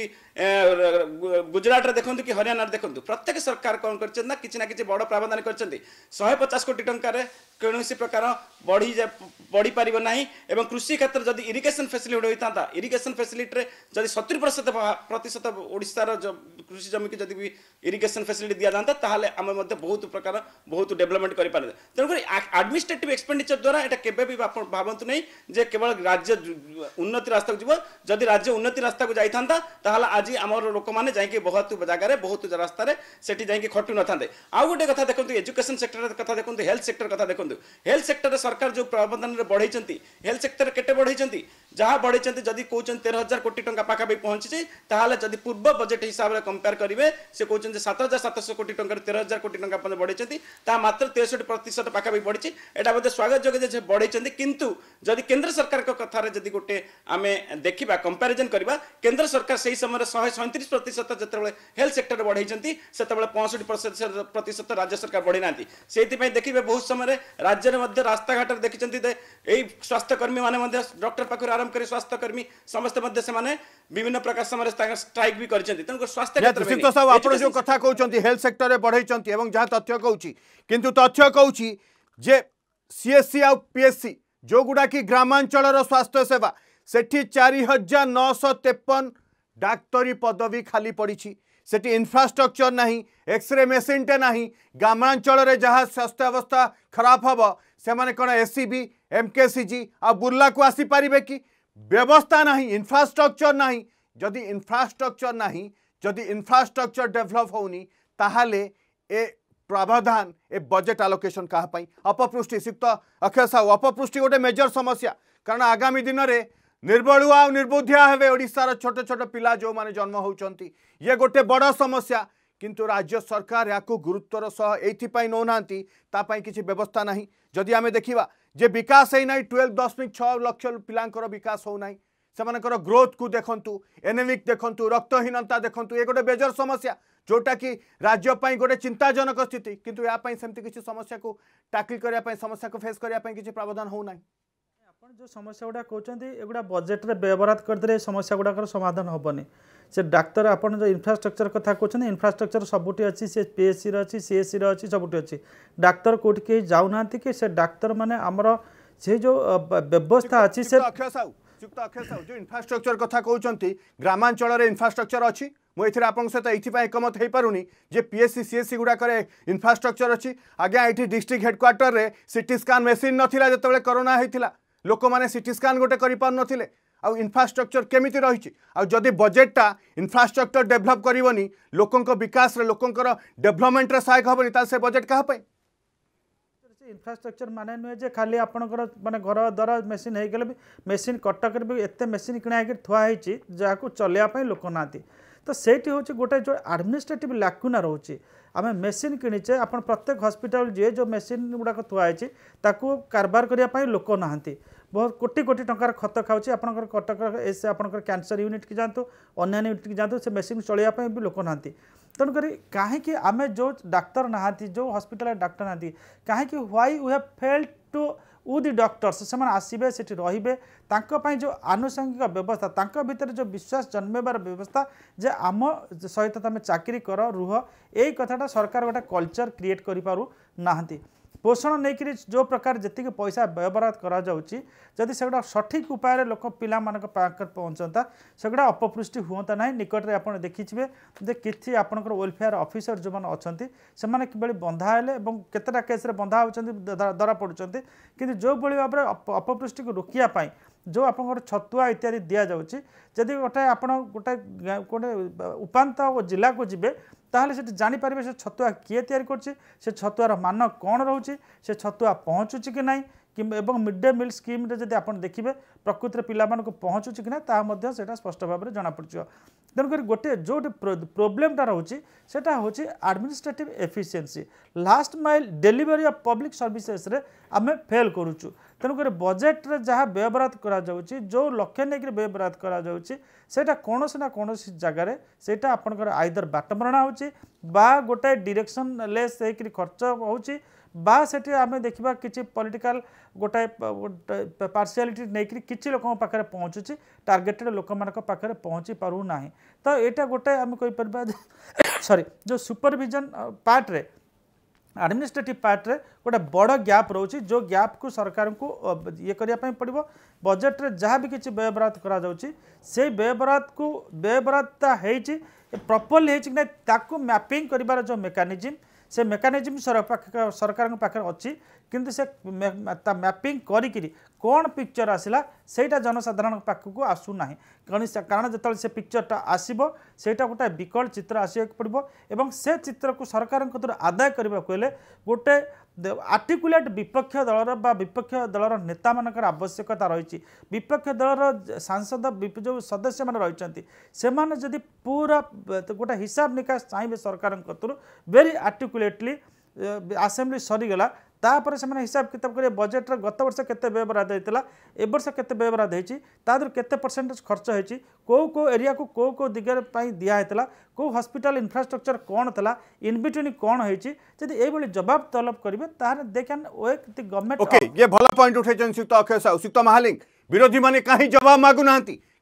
ଗୁଜୁରାଟରେ ଦେଖନ୍ତୁ କି ହରିୟାଣାରେ ଦେଖନ୍ତୁ ପ୍ରତ୍ୟେକ ସରକାର କ'ଣ କରିଛନ୍ତି ନା କିଛି ନା କିଛି ବଡ଼ ପ୍ରାବଧାନ କରିଛନ୍ତି ଶହେ ପଚାଶ କୋଟି ଟଙ୍କାରେ କୌଣସି ପ୍ରକାର ବଢ଼ି ବଢ଼ିପାରିବ ନାହିଁ ଏବଂ କୃଷି କ୍ଷେତ୍ରରେ ଯଦି ଇରିଗେସନ୍ ଫେସିଲିଟି ହୋଇଥାନ୍ତା इरीगेसन फैसिलिटे जब सतुरी प्रतिशत प्रतिशत ओडार कृषि जमी को जब भी इरीगेसन फैसिलिटी दि जाता है आम बहुत प्रकार बहुत डेभलपमेंट कर पारे तेणुकर आडमिनिस्ट्रेटिव एक्सपेडिचर द्वारा यहाँ के भावतु नहीं केवल राज्य उन्नति रास्ता को जदि राज्य उन्नति रास्ता को जाता आज आम लोक मैंने जाकि बहुत जगार बहुत रास्त से जाकि खटु न था आउ गोटे कथ देखते एजुकेशन सेक्टर कथ देखते हेल्थ सेक्टर कथ देखते हेल्थ सेक्टर सरकार जो प्रावधान बढ़ाई हेल्थ सेक्टर केटे बढ़ाई जहाँ बढ़ाई जदि কৌন তের হাজার কোটি টঙ্কা পাখাপাখি পৌঁছিছে তাহলে যদি পূর্ব বজেট হিসাবে কম্পেয়ার করবে সে কৌন যে সাত হাজার সাতশো কোটি টঙ্কার তের হাজার কোটি টঙ্কা পর্যন্ত বড়াইছেন তা মাত্র তেষট্টি প্রতিশত পাখাপাখি বড়িছে এটা বোধ স্বাগত যোগ্য যে বড়াইছেন কিন্তু যদি কেন্দ্র সরকার কথার যদি গোটে আমি দেখা কম্পারিজন করা কেন্দ্র সরকার সেই সময় শহে সৈত্রিশ প্রতিশত যেতবে হেলথ সেক্টর বড়াইছেন সেতবে পঁয়ষট্টি প্রতিশত রাজ্য সরকার বড়াই না সেইপাই দেখবে বহু সময় রাজ্যের মধ্যে রাস্তাঘাটে দেখিছেন स्वास्थ्यकर्मी मैंने डक्टर पाखु आरंभ कर स्वास्थ्यकर्मी समस्त विभिन्न प्रकार समय स्ट्राइक भी करेणुक्त साहब आप जो कथ कहते हेल्थ सेक्टर में बढ़े जहाँ तथ्य कौन कि तथ्य कौन जे सी एस सी आएससी जो गुड़ा कि ग्रामांचल स्वास्थ्य सेवा से चारि हजार नौश तेपन डाक्तरी पदवी खाली पड़ी से इनफ्रास्ट्रक्चर ना एक्सरे मेसीनटे ना ग्रामांचल जहाँ स्वास्थ्य अवस्था खराब हम से कौन एस सी एम के सी बुर्ला को आसीपर कि व्यवस्था ना इनफ्रास्ट्रक्चर ना जदि इनफ्रास्ट्रक्चर ना जदि इनफ्रास्ट्रक्चर डेभलप होनी प्रावधान ए बजेट आलोकेशन क्या अपपृष्टि सुक्त अक्षय साहू अपपृष्टि गोटे मेजर समस्या कारण आगामी दिन में निर्बलुआ निर्बुधिया हे ओार छोट छोट पिला जो मैंने जन्म होती ये गोटे बड़ समस्या কিন্তু রাজ্য সরকার এখন গুরুত্বর সহ এইপাই নৌ না তাপাই কিছু ব্যবস্থা না যদি আমি দেখা যে বিকাশ হই না টুয়েলভ দশমিক ছ লক্ষ পিলাঙ্কর বিকাশ হো না ସେମାନଙ୍କର ଗ୍ରୋଥକୁ ଦେଖନ୍ତୁ ଏନେମିକ୍ ଦେଖନ୍ତୁ ରକ୍ତହୀନତା ଦେଖନ୍ତୁ ଏ ଗୋଟେ ବେଜର ସମସ୍ୟା ଯେଉଁଟାକି ରାଜ୍ୟ ପାଇଁ ଗୋଟେ ଚିନ୍ତାଜନକ ସ୍ଥିତି କିନ୍ତୁ ଏହା ପାଇଁ ସେମିତି କିଛି ସମସ୍ୟାକୁ ଟାକିଲ୍ କରିବା ପାଇଁ ସମସ୍ୟାକୁ ଫେସ୍ କରିବା ପାଇଁ କିଛି ପ୍ରାବଧାନ ହେଉନାହିଁ ଆପଣ ଯେଉଁ ସମସ୍ୟା ଗୁଡ଼ା କହୁଛନ୍ତି ଏଗୁଡ଼ା ବଜେଟ୍ରେ ବ୍ୟବହାର କରିଦେଲେ ଏ ସମସ୍ୟା ଗୁଡ଼ାକର ସମାଧାନ ହେବନି ସେ ଡାକ୍ତର ଆପଣ ଯେଉଁ ଇନଫ୍ରାଷ୍ଟ୍ରକ୍ଚର କଥା କହୁଛନ୍ତି ଇନଫ୍ରାଷ୍ଟ୍ରକ୍ଚର ସବୁଠି ଅଛି ସେ ସିର ଅଛି ସିଏସ୍ସିରେ ଅଛି ସବୁଠି ଅଛି ଡାକ୍ତର କେଉଁଠି କେହି ଯାଉନାହାନ୍ତି କି ସେ ଡାକ୍ତରମାନେ ଆମର ସେ ଯେଉଁ ବ୍ୟବସ୍ଥା ଅଛି ସେ ଅକ୍ଷୟ ସାହୁ ଯୁକ୍ତ ଅକ୍ଷୟ ସାହୁ ଯେଉଁ ଇନଫ୍ରାଷ୍ଟ୍ରକ୍ଚର କଥା କହୁଛନ୍ତି ଗ୍ରାମାଞ୍ଚଳରେ ଇନଫ୍ରାଷ୍ଟ୍ରକ୍ଚର ଅଛି ମୁଁ ଏଥିରେ ଆପଣଙ୍କ ସହିତ ଏଇଥିପାଇଁ ଏକମତ ହେଇପାରୁନି ଯେ P S C PSC C ଗୁଡ଼ାକରେ ଇନଫ୍ରାଷ୍ଟ୍ରକ୍ଚର ଅଛି ଆଜ୍ଞା ଏଇଠି ଡିଷ୍ଟ୍ରିକ୍ଟ ହେଡ଼କ୍ୱାର୍ଟରରେ ସିଟି ସ୍କାନ୍ ମେସିନ୍ ନଥିଲା ଯେତେବେଳେ କରୋନା ହେଇଥିଲା ଲୋକମାନେ ସିଟି ସ୍କାନ୍ ଗୋଟେ କରିପାରୁନଥିଲେ ଆଉ ଇନଫ୍ରାଷ୍ଟ୍ରକ୍ଚର କେମିତି ରହିଛି ଆଉ ଯଦି ବଜେଟଟା ଇନଫ୍ରାଷ୍ଟ୍ରକ୍ଚର ଡେଭଲପ୍ କରିବନି ଲୋକଙ୍କ ବିକାଶରେ ଲୋକଙ୍କର ଡେଭଲପମେଣ୍ଟରେ ସହାୟକ ହେବନି ତାହେଲେ ସେ ବଜେଟ୍ କାହା ପାଇଁ ଇନଫ୍ରାଷ୍ଟ୍ରକ୍ଚର ମାନେ ନୁହେଁ ଯେ ଖାଲି ଆପଣଙ୍କର ମାନେ ଘର ଦ୍ୱାର ମେସିନ୍ ହେଇଗଲେ ବି ମେସିନ୍ କଟକରେ ବି ଏତେ ମେସିନ୍ କିଣା ହେଇକି ଥୁଆ ହେଇଛି ଯାହାକୁ ଚଲେଇବା ପାଇଁ ଲୋକ ନାହାନ୍ତି ତ ସେଇଠି ହେଉଛି ଗୋଟେ ଯେଉଁ ଆଡ଼ମିନିଷ୍ଟ୍ରେଟିଭ୍ ଲାକୁନା ରହୁଛି ଆମେ ମେସିନ୍ କିଣିଛେ ଆପଣ ପ୍ରତ୍ୟେକ ହସ୍ପିଟାଲ ଯିଏ ଯେଉଁ ମେସିନ୍ ଗୁଡ଼ାକ ଥୁଆ ହେଇଛି ତାକୁ କାରବାର କରିବା ପାଇଁ ଲୋକ ନାହାନ୍ତି ବହୁତ କୋଟି କୋଟି ଟଙ୍କାର ଖତ ଖାଉଛି ଆପଣଙ୍କର କଟକର ସେ ଆପଣଙ୍କର କ୍ୟାନ୍ସର ୟୁନିଟ୍କି ଯାଆନ୍ତୁ ଅନ୍ୟାନ୍ୟ ୟୁନିଟ୍କି ଯାଆନ୍ତୁ ସେ ମେସିନ୍ ଚଳାଇବା ପାଇଁ ବି ଲୋକ ନାହାନ୍ତି ତେଣୁକରି କାହିଁକି ଆମେ ଯେଉଁ ଡାକ୍ତର ନାହାନ୍ତି ଯେଉଁ ହସ୍ପିଟାଲରେ ଡାକ୍ତର ନାହାନ୍ତି କାହିଁକି why we have failed to ଉଦି ଡକ୍ଟର୍ସ ସେମାନେ ଆସିବେ ସେଠି ରହିବେ ତାଙ୍କ ପାଇଁ ଯେଉଁ ଆନୁଷଙ୍ଗିକ ବ୍ୟବସ୍ଥା ତାଙ୍କ ଭିତରେ ଯେଉଁ ବିଶ୍ୱାସ ଜନ୍ମେଇବାର ବ୍ୟବସ୍ଥା ଯେ ଆମ ସହିତ ତୁମେ ଚାକିରି କର ରୁହ ଏଇ କଥାଟା ସରକାର ଗୋଟେ କଲଚର କ୍ରିଏଟ୍ କରିପାରୁ ନାହାନ୍ତି ପୋଷଣ ନେଇକରି ଯେଉଁ ପ୍ରକାର ଯେତିକି ପଇସା ବ୍ୟୟବରାଦ କରାଯାଉଛି ଯଦି ସେଗୁଡ଼ା ସଠିକ୍ ଉପାୟରେ ଲୋକ ପିଲାମାନଙ୍କ ପାଖରେ ପହଞ୍ଚନ୍ତା ସେଗୁଡ଼ା ଅପପୃଷ୍ଟି ହୁଅନ୍ତା ନାହିଁ ନିକଟରେ ଆପଣ ଦେଖିଥିବେ ଯେ କିଛି ଆପଣଙ୍କର ୱେଲଫେୟାର ଅଫିସର ଯେଉଁମାନେ ଅଛନ୍ତି ସେମାନେ କିଭଳି ବନ୍ଧା ହେଲେ ଏବଂ କେତେଟା କେସ୍ରେ ବନ୍ଧା ହେଉଛନ୍ତି ଧରାପଡ଼ୁଛନ୍ତି କିନ୍ତୁ ଯେଉଁଭଳି ଭାବରେ ଅପପୃଷ୍ଟିକୁ ରୋକିବା ପାଇଁ ଯେଉଁ ଆପଣଙ୍କର ଛତୁଆ ଇତ୍ୟାଦି ଦିଆଯାଉଛି ଯଦି ଗୋଟେ ଆପଣ ଗୋଟେ ଗୋଟେ ଉପାନ୍ତ ଓ ଜିଲ୍ଲାକୁ ଯିବେ তাহলে সেটি জানিপারিবে সে ଛତୁଆ କିଏ ତିଆରି କରୁଛି ସେ ଛତୁଆର ମାନ କ'ଣ ରହୁଛି ସେ ଛତୁଆ ପହଞ୍ଚୁଛି କି ନାହିଁ এবং মিড ডে মিল স্কিমে যদি আপনার দেখবে প্রকৃতির পিলামানকে পৌঁছুছি কিনা তাহলে সেটা স্পষ্ট ভাবে জনাপড়ছে তেমকরি গোটে যে প্রোবলেমটা রয়েছে সেটা হচ্ছে administrative efficiency last mile delivery of public সর্ভিসেসরে আমি ফেল করুছু তেমকরি বজেটরে যা ব্যয়বরাদ করা যাচ্ছে যে লক্ষ্য নিয়ে ব্যয়বরাদ করা যাচ্ছে সেটা কোণী না কোণী জায়গায় সেটা আপনার আইদর বাটমরণা হচ্ছে বা গোটায়ে ডিরেকশন লেস হয়ে খরচ হচ্ছে बा आम देखा कि पॉलिटिकल गोटाए पार्सीआलीटी नहीं कि लोक पाखे टार्गेटेड लोक पाखे पहुँची पारना तो यहाँ गोटाए आम कहीपर सरी जो सुपरभिजन पार्ट्रे आडमिनिस्ट्रेट पार्ट्रे गोटे बड़ गैप रोच जो गैप को सरकार को ये करने पड़ो बजेट्रे जहाँ भी किसी व्ययबरात कर व्ययबरात को व्ययबरातता प्रपर्ली हो मैपिंग करार जो मेकानिजम ସେ ମେକାନିଜିମ୍ ସରକାରଙ୍କ ପାଖରେ ଅଛି କିନ୍ତୁ ସେ ତା ମ୍ୟାପିଂ କରିକିରି କ'ଣ ପିକ୍ଚର ଆସିଲା ସେଇଟା ଜନସାଧାରଣଙ୍କ ପାଖକୁ ଆସୁନାହିଁ କାରଣ କାରଣ ଯେତେବେଳେ ସେ ପିକ୍ଚରଟା ଆସିବ ସେଇଟା ଗୋଟେ ବିକଳ ଚିତ୍ର ଆସିବାକୁ ପଡ଼ିବ ଏବଂ ସେ ଚିତ୍ରକୁ ସରକାରଙ୍କ ଦ୍ୱାରା ଆଦାୟ କରିବାକୁ ହେଲେ ଗୋଟେ ଆର୍ଟିକୁଲେଟ୍ ବିପକ୍ଷ ଦଳର ବା ବିପକ୍ଷ ଦଳର ନେତାମାନଙ୍କର ଆବଶ୍ୟକତା ରହିଛି ବିପକ୍ଷ ଦଳର ସାଂସଦ ଯେଉଁ ସଦସ୍ୟମାନେ ରହିଛନ୍ତି ସେମାନେ ଯଦି ପୁରା ଗୋଟେ ହିସାବ ନିକାଶ ଚାହିଁବେ ସରକାରଙ୍କ କତୁରୁ ଭେରି ଆର୍ଟିକୁଲେଟ୍ଲି ଆସେମ୍ବଲି ସରିଗଲା तापर से हिसाब किताब करेंगे बजेट गत वर्ष केयराद होता ए वर्ष केयराद होती केसेंटेज खर्च होती कौ कौ एरिया कौ कौ पर दिहला कौ हस्पिटाल इनफ्रास्ट्रक्चर कौन थी इनबिटविन कौन होती जवाब तलब करेंगे तेल देखें गवर्नमेंट ओके ये भल पॉइंट उठे श्री अक्षय साहू श्री महालिंग विरोधी मैंने कहीं जवाब मगुना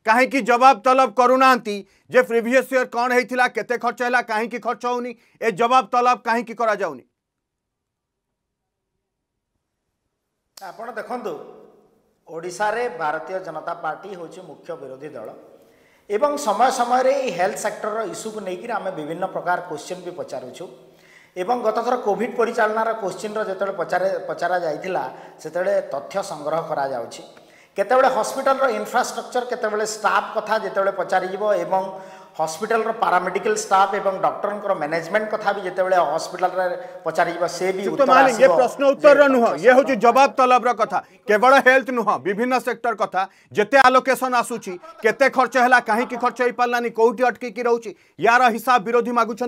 कहीं जवाब तलब करूना जे प्रिभस इयर कौन होता केर्च है कहीं खर्च हो जवाब तलब कहीं ଆପଣ ଦେଖନ୍ତୁ ଓଡ଼ିଶାରେ ଭାରତୀୟ ଜନତା ପାର୍ଟି ହେଉଛି ମୁଖ୍ୟ ବିରୋଧୀ ଦଳ ଏବଂ ସମୟ ସମୟରେ ଏଇ ହେଲ୍ଥ ସେକ୍ଟରର ଇସ୍ୟୁକୁ ନେଇକରି ଆମେ ବିଭିନ୍ନ ପ୍ରକାର କୋଶ୍ଚିନ୍ ବି ପଚାରୁଛୁ ଏବଂ ଗତ ଥର କୋଭିଡ଼ ପରିଚାଳନାର କୋଶ୍ଚିନ୍ର ଯେତେବେଳେ ପଚରା ଯାଇଥିଲା ସେତେବେଳେ ତଥ୍ୟ ସଂଗ୍ରହ କରାଯାଉଛି କେତେବେଳେ ହସ୍ପିଟାଲର ଇନଫ୍ରାଷ୍ଟ୍ରକ୍ଚର କେତେବେଳେ ଷ୍ଟାଫ୍ କଥା ଯେତେବେଳେ ପଚାରିଯିବ ଏବଂ हस्पिटाल पारामेडिकल स्टाफ एवं डक्टर मैनेजमेंट कथा भी जिते हस्पिटाल पचार से भी प्रश्न उत्तर नुह ये हूँ जवाब तलब रहा केवल हेल्थ नुह विभिन्न सेक्टर कथ जिते आलोकेसन आसूची खर्च है कहीं खर्च हो पारानी कौटी अटकी रोचे यार हिसाब विरोधी मगुंट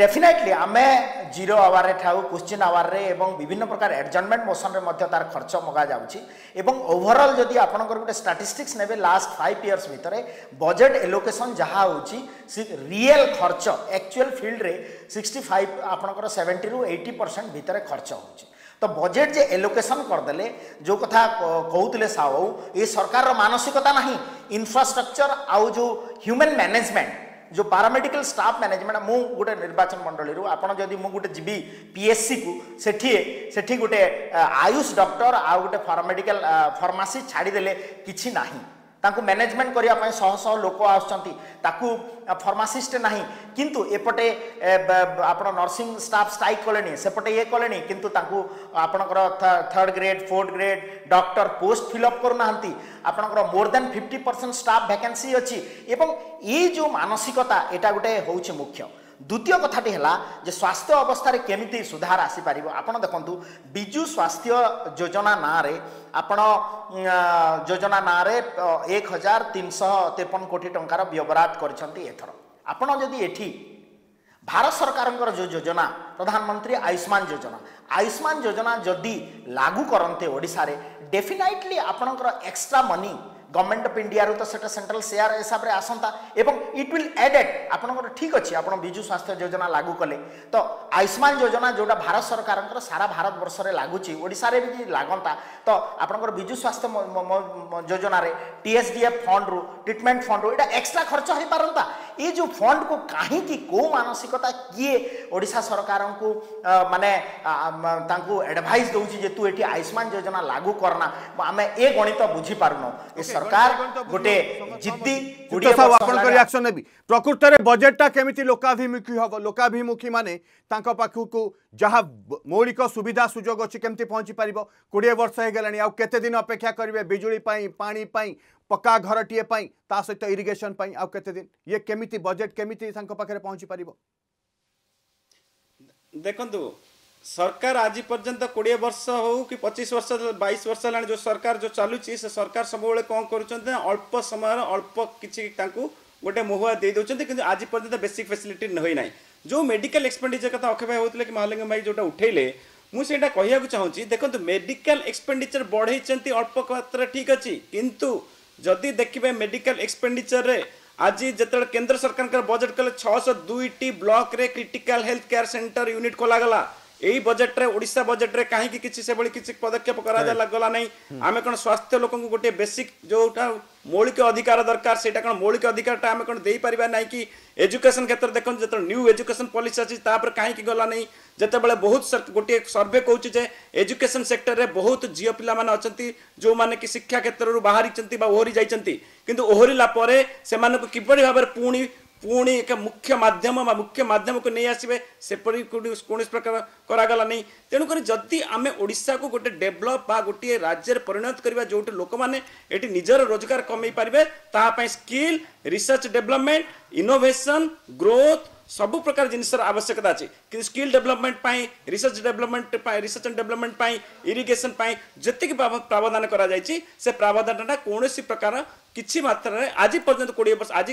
ডেফিনেটলি আমি জিরো আওয়ারে ঠাউ কোশ্চিন আওয়ারে এবং বিভিন্ন প্রকার এডজনমেন্ট মোশনরে তার খরচ মগা যাচ্ছে এবং ওভরঅল যদি আপনার গোটে স্টাটিস্টিক্স নেবে লাস্ট ফাইভ ইয়ার্স ভিতরে বজেট এলোকেসন যা হচ্ছে রিয়েল খরচ একচুয়াল ফিল্ডরে সিক্সটি ফাইভ আপনার সেভেন্টি রু এইটি পরসেন্ট ভিতরে খরচ হচ্ছে তো বজেট যে এলোকেসন করেদেলে যে কথা কৌলে সাউ এ সরকারর মানসিকতা না ইনফ্রাষ্ট্রকচর আউ যে হ্যুম্যান ম্যানেজমেন্ট जो पारामेडिकल स्टाफ मैनेजमेंट मु गोटे निर्वाचन मंडली आपड़ जदि मु गोटे जी पीएससी को सेठी सेठी गोटे आयुष डॉक्टर आ गोटे फार्मामेडिकल फार्मासी छाड़ीदे कि ତାଙ୍କୁ ମ୍ୟାନେଜମେଣ୍ଟ କରିବା ପାଇଁ ଶହ ଶହ ଲୋକ ଆସୁଛନ୍ତି ତାକୁ ଫର୍ମାସିଷ୍ଟ ନାହିଁ କିନ୍ତୁ ଏପଟେ ଆପଣ ନର୍ସିଂ ଷ୍ଟାଫ୍ ଷ୍ଟ୍ରାଇକ୍ କଲେଣି ସେପଟେ ଇଏ କଲେଣି କିନ୍ତୁ ତାଙ୍କୁ ଆପଣଙ୍କର third grade fourth grade doctor post fill up କରୁନାହାନ୍ତି ଆପଣଙ୍କର more than fifty percent staff vacancy ଅଛି ଏବଂ ଏଇ ଯେଉଁ ମାନସିକତା ଏଇଟା ଗୋଟେ ହେଉଛି ମୁଖ୍ୟ দ্বিতীয় কথাটি হল যে স্বাস্থ্য অবস্থায় কেমিতি সুধার আসিপার আপনার দেখুন বিজু স্বাস্থ্য যোজনা নাঁরে আপনার যোজনা নাঁরে এক হাজার তিনশহ তেপন কোটি টঙ্কার ব্যবরাদ করছেন এথর আপনার যদি এটি ভারত সরকারঙ্কর যে যোজনা প্রধানমন্ত্রী আয়ুষ্মান যোজনা আয়ুষ্মান যোজনা যদি লাগু করতে ওড়শার ডেফিনাইটলি আপনার এক্সট্রা মনি গভর্নমেন্ট অফ ইন্ডিয়ার তো সেটা সেন্ট্রাল সেয়ার হিসাবে আসন্তা এবং ইট উইল এডেড আপনার ঠিক অছে আপনার বিজু স্বাস্থ্য যোজনা লাগু কলে তো আয়ুষ্মান যোজনা যেটা ভারত সরকারঙ্কর সারা ভারত বর্ষে লাগুচি ওড়শার বি লাগন্তা তো আপনার বিজু স্বাস্থ্য যোজনার টিএসডিএফ ফন্ড্রু ট্রিটমেন্ট ফন্ড্রু এটা এক্সট্রা খরচ হয়ে পারন্তা ये जो फंड को कहीं कौ मानसिकता किए ओडा सरकार को माने एडभाइस दौर जे तू ये आयुष्मान योजना लागू करना आम ए गणित बुझीपार ये सरकार गोटे जिद्दी रियाक्शन नेबी प्रकृत बजेटा केमी लोकाभिमुखी हम लोकाभिमुखी मान पाखक जहाँ मौलिक सुविधा सुजोग अच्छी केमती पहुँची पार कोड़े वर्ष हो गला आउ दिन अपेक्षा करेंगे बिजुली पानी पक्का घर टीए सहित इरीगेशन आउ दिन ये केमी बजेट केमी पाखे पहुँची पार देखु सरकार आज पर्यंत कोड़े वर्ष हो कि पचीस वर्ष बैश वर्ष जो सरकार जो चलुची से सरकार सब कौन कर अल्प समय अल्प किसी गोटे मुहुआ दे दौरान कि आज पर्यटन बेसिक फैसिलिटी होना जो मेडिकल एक्सपेंडिचर क्या अक्षय भाई होते कि महालिंग भाई जो उठेले मुझे कहवाक चाहूँगी देखते मेडिकल एक्सपेंडिचर बढ़ई अल्प मात्र ठीक अच्छी कितु जदि देखिए मेडिकल एक्सपेंडिचर में आज जिते केन्द्र सरकार बजेट कले छः सौ दुईट ब्लक्रे critical health care centre unit खोलगला ଏହି ବଜେଟରେ ଓଡ଼ିଶା ବଜେଟରେ କାହିଁକି କିଛି ସେଭଳି କିଛି ପଦକ୍ଷେପ କରାଗଲା ନାହିଁ ଆମେ କ'ଣ ସ୍ୱାସ୍ଥ୍ୟ ଲୋକଙ୍କୁ ଗୋଟିଏ ବେସିକ୍ ଯେଉଁଟା ମୌଳିକ ଅଧିକାର ଦରକାର ସେଇଟା କ'ଣ ମୌଳିକ ଅଧିକାରଟା ଆମେ କ'ଣ ଦେଇପାରିବା ନାହିଁ କି ଏଜୁକେସନ୍ କ୍ଷେତ୍ରରେ ଦେଖନ୍ତୁ ଯେତେବେଳେ ନ୍ୟୁ ଏଜୁକେସନ୍ ପଲିସି ଆସିଛି ତାପରେ କାହିଁକି ଗଲା ନାହିଁ ଯେତେବେଳେ ବହୁତ ଗୋଟିଏ ସର୍ଭେ କହୁଛି ଯେ ଏଜୁକେସନ୍ ସେକ୍ଟରରେ ବହୁତ ଝିଅ ପିଲାମାନେ ଅଛନ୍ତି ଯେଉଁମାନେ କି ଶିକ୍ଷା କ୍ଷେତ୍ରରୁ ବାହାରିଛନ୍ତି ବା ଓହରି ଯାଇଛନ୍ତି କିନ୍ତୁ ଓହରିଲା ପରେ ସେମାନଙ୍କୁ କିପରି ଭାବରେ ପୁଣି ପୁଣି ଏକ ମୁଖ୍ୟ ମାଧ୍ୟମ ବା ମୁଖ୍ୟ ମାଧ୍ୟମକୁ ନେଇ ଆସିବେ ସେପରି କୌଣସି ପ୍ରକାର କରାଗଲା ନାହିଁ ତେଣୁକରି ଯଦି ଆମେ ଓଡ଼ିଶାକୁ ଗୋଟେ ଡେଭଲପ୍ ବା ଗୋଟିଏ ରାଜ୍ୟରେ ପରିଣତ କରିବା ଯେଉଁଠି ଲୋକମାନେ ଏଠି ନିଜର ରୋଜଗାର କମେଇ ପାରିବେ ତାହା ପାଇଁ skill research development innovation growth ସବୁ ପ୍ରକାର ଜିନିଷର ଆବଶ୍ୟକତା ଅଛି କିନ୍ତୁ ସ୍କିଲ୍ ଡେଭଲପମେଣ୍ଟ ପାଇଁ ରିସର୍ଚ୍ଚ ଡେଭଲପମେଣ୍ଟ ପାଇଁ ରିସର୍ଚ୍ଚ ଆଣ୍ଡ ଡେଭଲପମେଣ୍ଟ ପାଇଁ ଇରିଗେସନ୍ ପାଇଁ ଯେତିକି ପ୍ରାବଧାନ କରାଯାଇଛି ସେ ପ୍ରାବଧାନଟା କୌଣସି ପ୍ରକାର କିଛି ମାତ୍ରାରେ ଆଜି ପର୍ଯ୍ୟନ୍ତ କୋଡ଼ିଏ ବର୍ଷ ଆଜି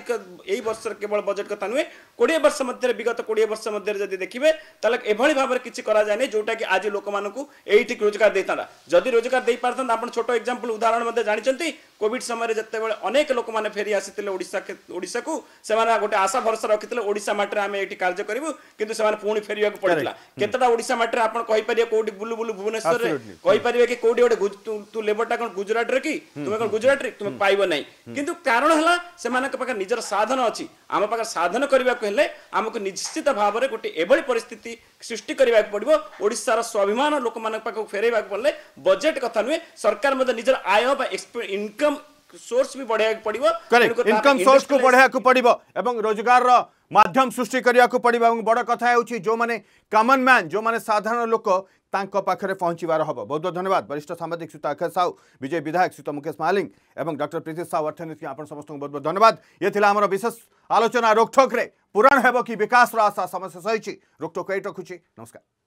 ଏଇ ବର୍ଷର କେବଳ ବଜେଟ୍ କଥା ନୁହେଁ କୋଡ଼ିଏ ବର୍ଷ ମଧ୍ୟରେ ବିଗତ କୋଡ଼ିଏ ବର୍ଷ ମଧ୍ୟରେ ଯଦି ଦେଖିବେ ତାହେଲେ ଏଭଳି ଭାବରେ କିଛି କରାଯାଏନି ଯେଉଁଟାକି ଆଜି ଲୋକମାନଙ୍କୁ ଏଇଠି ରୋଜଗାର ଦେଇଥାନ୍ତା ଯଦି ରୋଜଗାର ଦେଇପାରିଥାନ୍ତା ଆପଣ ଛୋଟ ଏକ୍ଜାମ୍ପଲ୍ ଉଦାହରଣ ମଧ୍ୟ ଜାଣିଛନ୍ତି କୋଭିଡ୍ ସମୟରେ ଯେତେବେଳେ ଅନେକ ଲୋକମାନେ ଫେରି ଆସିଥିଲେ ଓଡ଼ିଶା ଓଡ଼ିଶାକୁ ସେମାନେ ଗୋଟେ ଆଶା ଭରସା ରଖିଥିଲେ ଓଡ଼ିଶା ମାଟିରେ ଆମେ ଏଇଠି କାର୍ଯ୍ୟ କରିବୁ କିନ୍ତୁ ସେମାନେ ପୁଣି ଫେରିବାକୁ ପଡ଼ିଥିଲା କେତେଟା ଓଡ଼ିଶା ମାଟିରେ ଆପଣ କହିପାରିବେ କୋଉଠି ବୁଲୁ ବୁଲୁ ଭୁବନେଶ୍ୱରରେ କହିପାରିବେ କି କୋଉଠି ଗୋଟେ ତୁ ଲେବରଟା କ'ଣ ଗୁଜରାଟରେ କି ତୁମେ କ'ଣ ଗୁଜରାଟରେ ତୁମେ ପାଇବ ନାହିଁ କିନ୍ତୁ କାରଣ ହେଲା ସେମାନଙ୍କ ପାଖରେ ନିଜର ସାଧନ ଅଛି ଆମ ପାଖରେ ସାଧନ କରିବାକୁ ହେଲେ ଆମକୁ ନିଶ୍ଚିତ ଭାବରେ ଗୋଟେ ଏଭଳି ପରିସ୍ଥିତି ସୃଷ୍ଟି କରିବାକୁ ପଡ଼ିବ ଓଡ଼ିଶାର ସ୍ୱାଭିମାନ ଲୋକମାନଙ୍କ ପାଖକୁ ଫେରାଇବାକୁ ପଡ଼ିଲେ ବଜେଟ୍ କଥା ନୁହେଁ ସରକାର ମଧ୍ୟ ନିଜର ଆୟ ବା ଏକ୍ସପେ ଇନକମ୍ सोर्स भी बढ़ाया पड़िबो करेक्ट इनकम सोर्स को बढ़ाया तो को पड़िबो एवं रोजगार रो माध्यम सृष्टि करिया को पड़िबो एवं बड़ कथा हेउची जो माने कॉमन मैन जो माने साधारण लोक तांको पाखरे पहुंचीबार हबो बहुत बहुत धन्यवाद वरिष्ठ सामाजिक सुता अखर साहू विजय विधायक सुत मुकेश मालिंग एवं डॉक्टर प्रीति साहू अर्थनीति आपण समस्त बहुत बहुत धन्यवाद ये थिला हमर विशेष आलोचना रोकठोक रे पूरण हेबो कि विकास रो आशा समस्या सहिची रोकठोक एट रखुची नमस्कार